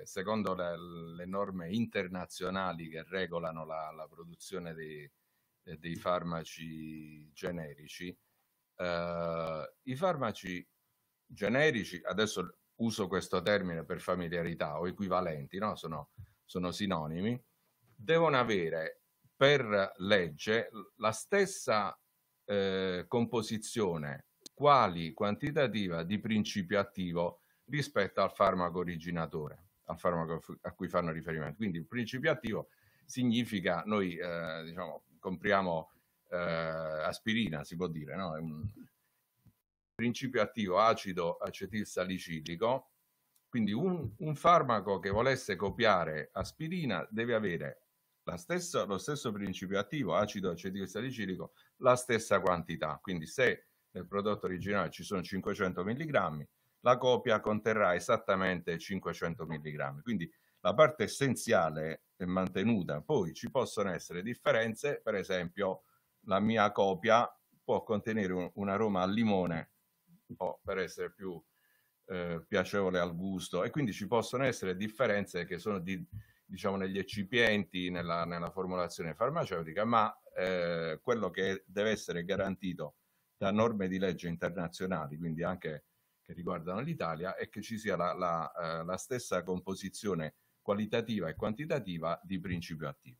Eh, secondo le, le, norme internazionali che regolano la, la produzione dei, eh, dei, farmaci generici, eh, i farmaci generici, adesso uso questo termine per familiarità o equivalenti, no? sono, sono sinonimi, devono avere per legge la stessa eh, composizione quali quantitativa di principio attivo rispetto al farmaco originatore al farmaco a cui fanno riferimento. Quindi il principio attivo significa noi eh, diciamo, compriamo eh, aspirina, si può dire, no? principio attivo acido acetilsalicilico, quindi un, un, farmaco che volesse copiare aspirina deve avere stessa, lo stesso principio attivo acido acetilsalicilico, la stessa quantità. Quindi se nel prodotto originale ci sono 500 mg, la copia conterrà esattamente 500 mg. Quindi la parte essenziale è mantenuta, poi ci possono essere differenze, per esempio la mia copia può contenere un, un aroma al limone, oh, per essere più eh, piacevole al gusto, e quindi ci possono essere differenze che sono di, diciamo, negli eccipienti, nella, nella formulazione farmaceutica, ma eh, quello che deve essere garantito da norme di legge internazionali, quindi anche che riguardano l'Italia e che ci sia la, la, eh, la stessa composizione qualitativa e quantitativa di principio attivo.